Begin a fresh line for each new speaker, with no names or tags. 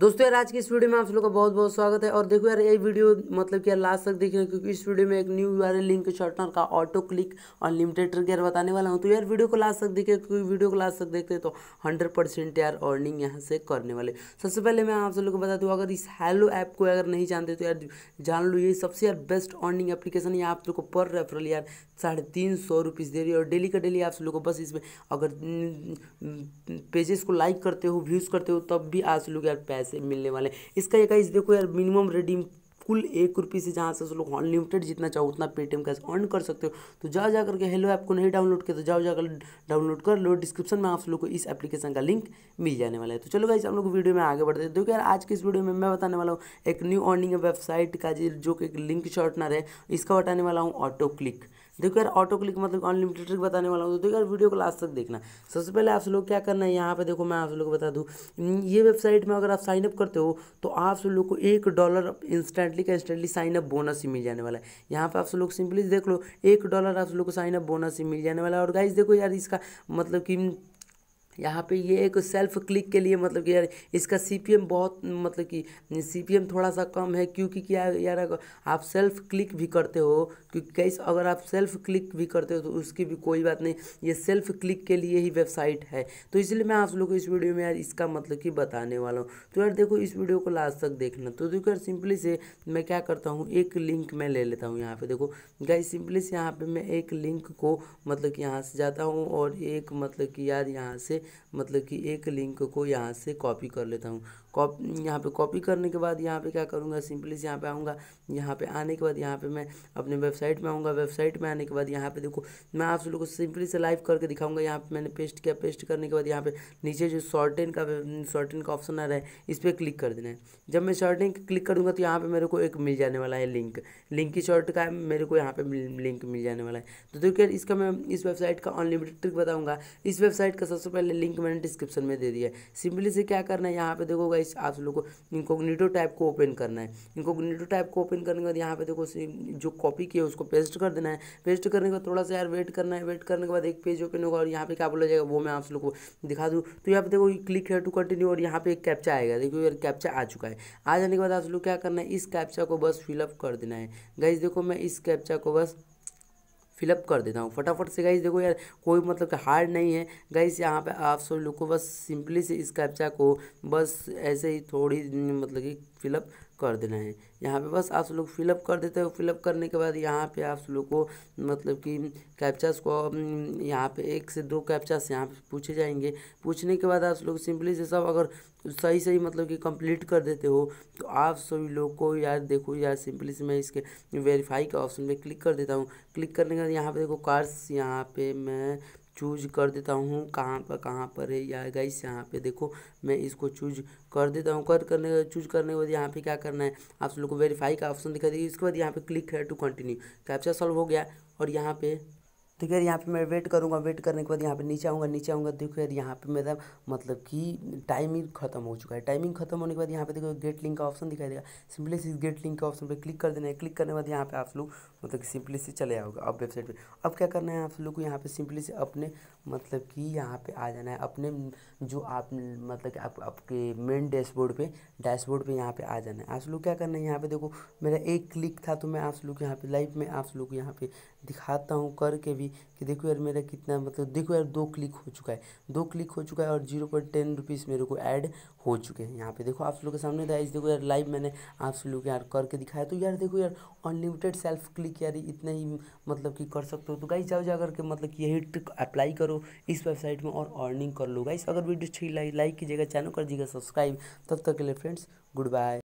दोस्तों यार आज की इस वीडियो में आप लोग का बहुत बहुत स्वागत है और देखो यार ये वीडियो मतलब कि यार लास्ट तक देख रहे क्योंकि इस वीडियो में एक न्यू यू लिंक शॉर्टनर का ऑटो क्लिक अनलिमिटेड ट्रिक यार बताने वाला हूँ तो यार वीडियो को लास्ट तक देखिए क्योंकि वीडियो को लास्ट तक देखते तो हंड्रेड परसेंट यार अर्निंग यहाँ से करने वाले सबसे पहले मैं आप लोग को बता दूँ अगर इस हेलो ऐप को अगर नहीं जानते तो यार जान लो ये सबसे यार बेस्ट अर्निंग एप्लीकेशन है आप लोग को पर रेफरल यार साढ़े तीन सौ रुपीज़ दे रही है और डेली का डेली आप लोग को बस इसमें अगर पेजेस को लाइक करते हो व्यूज़ करते हो तब भी आप लोग यार पैसे मिलने वाले इसका एक गाइस देखो यार मिनिमम रेडीम कुल एक रुपये से जहाँ से लोग अनलिमिटेड जितना चाहो उतना पेटीएम कैसे अर्न कर सकते हो तो जाओ जा करके हेलो ऐप को नहीं डाउनलोड किया तो जाओ जाकर डाउनलोड कर लो डिस्क्रिप्शन में आप लोग को इस एप्लीकेशन का लिंक मिल जाने वाला है तो चलो भाई हम लोग वीडियो में आगे बढ़ते हैं देखो यार आज के इस वीडियो में मैं बताने वाला हूँ एक न्यू अर्निंग वेबसाइट का जो कि लिंक शॉर्टनर है इसका बताने वाला हूँ ऑटो क्लिक देखो यार ऑटो क्लिक मतलब अनलिमिटेड ट्रिक बताने वाला हूँ तो देखो यार वीडियो को लास्ट तक देखना सबसे पहले आप लोग क्या करना है यहाँ पे देखो मैं आप लोग को बता दूँ ये वेबसाइट में अगर आप साइनअप करते हो तो आप लोग को एक डॉलर इंस्टेंटली का इंस्टेंटली साइनअप बोनस ही मिल जाने वाला है यहाँ पर आप लोग सिंपली देख लो एक डॉलर आप लोग को साइनअप बोनस ही मिल जाने वाला है और गाइज देखो यार इसका मतलब कि यहाँ पे ये एक सेल्फ क्लिक के लिए मतलब कि यार इसका सीपीएम बहुत मतलब कि सीपीएम थोड़ा सा कम है क्योंकि क्या यार अगर आप सेल्फ क्लिक भी करते हो क्योंकि कई अगर आप सेल्फ क्लिक भी करते हो तो उसकी भी कोई बात नहीं ये सेल्फ क्लिक के लिए ही वेबसाइट है तो इसलिए मैं आप लोग को इस वीडियो में यार इसका मतलब कि बताने वाला हूँ तो यार देखो इस वीडियो को लास्ट तक देखना तो देखो यार सिंपली से मैं क्या करता हूँ एक लिंक मैं ले लेता हूँ यहाँ पर देखो गई सिंपली से यहाँ पर मैं एक लिंक को मतलब कि यहाँ से जाता हूँ और एक मतलब कि यार यहाँ से मतलब कि एक लिंक को यहाँ से कॉपी कर लेता हूँ कॉप यहाँ पे कॉपी करने के बाद यहाँ पे क्या करूँगा सिंपली से यहाँ पे आऊँगा यहाँ पे आने के बाद यहाँ पे मैं अपने वेबसाइट में आऊँगा वेबसाइट में आने के बाद यहाँ पे देखो मैं आप लोगों को सिंपली से लाइव करके दिखाऊंगा यहाँ पे मैंने पेस्ट किया पेस्ट करने के बाद यहाँ पे नीचे जो शॉर्टेन का शॉर्टेन का ऑप्शन आ रहा है इस पर क्लिक कर देना है जब मैं शॉर्टेन क्लिक करूँगा तो यहाँ पर मेरे को एक मिल जाने वाला है लिंक लिंक की शॉर्ट का मेरे को यहाँ पर लिंक मिल जाने वाला है तो देखिए इसका मैं इस वेबसाइट का अनलिमिटेड ट्रिक बताऊँगा इस वेबसाइट का सबसे पहले लिंक मैंने डिस्क्रिप्शन में दे दिया है सिंपली से क्या करना है यहाँ पे देखो गाइस आप लोग को इनकोग्निटो टाइप को ओपन करना है इनकोग्निटो टाइप को ओपन करने के बाद यहाँ पे देखो जो कॉपी किया उसको पेस्ट कर देना है पेस्ट करने के बाद थोड़ा सा यार वेट करना है वेट करने के बाद एक पेज ओपन होगा और यहाँ पे क्या बोला जाएगा वो मैं आप लोग को दिखा दूँ तो यहाँ पे देखो क्लिक है टू कंटिन्यू और यहाँ पे एक कैप्चा आएगा देखो यार कैप्चा आ चुका है आ जाने के बाद आप लोग क्या करना है इस कैप्चा को बस फिलअप कर देना है गाइस देखो मैं इस कैप्चा को बस फिलअप कर देता हूँ फटाफट से गाइस देखो यार कोई मतलब कि हार्ड नहीं है गाइस यहाँ पे आप सब लोग को बस सिंपली से इस कैप्चा को बस ऐसे ही थोड़ी मतलब कि फिलअप कर देना है यहाँ पे बस आप लोग फिलअप कर देते हो फिलअप करने के बाद यहाँ पे आप लोग को मतलब कि कैप्चास को यहाँ पे एक से दो कैप्चास यहाँ पे पूछे जाएंगे पूछने के बाद आप लोग सिंपली से सब अगर सही सही मतलब कि कंप्लीट कर देते हो तो आप सभी लोग को यार देखो यार सिंपली से मैं इसके वेरीफाई के ऑप्शन पर क्लिक कर देता हूँ क्लिक करने के बाद यहाँ पे देखो कार्स यहाँ पे मैं चूज कर देता हूँ कहाँ पर कहाँ पर है या गाइस यहाँ पे देखो मैं इसको चूज कर देता हूँ कर करने चूज करने के बाद यहाँ पे क्या करना है आप सब लोग को वेरीफाई का ऑप्शन दिखाई दे इसके बाद यहाँ पे क्लिक है टू कंटिन्यू कैप्चा सॉल्व हो गया और यहाँ पे तो फिर यहाँ पे मैं वेट करूँगा वेट करने के बाद यहाँ पे नीचे आऊँगा नीचे आऊँगा देखो यार यहाँ पे मेरा मतलब कि टाइमिंग खत्म हो चुका है टाइमिंग खत्म होने के बाद यहाँ पे देखो गेट लिंक का ऑप्शन दिखाई देगा सिंपली इस गेट लिंक के ऑप्शन पर क्लिक कर देना है क्लिक करने के बाद यहाँ पे आप लोग मतलब कि सिंपली से चले आओगे अब वेबसाइट पर अब क्या करना है आप लोग को यहाँ पर सिंपली से अपने मतलब कि यहाँ पर आ जाना है अपने जो आप मतलब कि आप, आपके मेन डैशबोर्ड पर डैशबोर्ड पर यहाँ पर आ जाना है आप लोग क्या करना है यहाँ पर देखो मेरा एक क्लिक था तो मैं आप लोग यहाँ पर लाइव में आप लोग यहाँ पर दिखाता हूँ करके भी कि देखो यार मेरा कितना मतलब देखो यार दो क्लिक हो चुका है दो क्लिक हो चुका है और जीरो पॉइंट टेन रुपीज़ मेरे को ऐड हो चुके हैं यहाँ पे देखो आप लोग के सामने था देखो यार लाइव मैंने आप लोग यार करके दिखाया तो यार देखो यार अनलिमिटेड सेल्फ क्लिक यार इतना ही मतलब कि कर सकते हो तो गाइस जाओ जा करके मतलब यही ट्रिक अप्लाई करो इस वेबसाइट में और अर्निंग कर लो गाइस अगर वीडियो अच्छी लाइक कीजिएगा चैनल कर दीजिएगा सब्सक्राइब तब तक के लिए फ्रेंड्स गुड बाय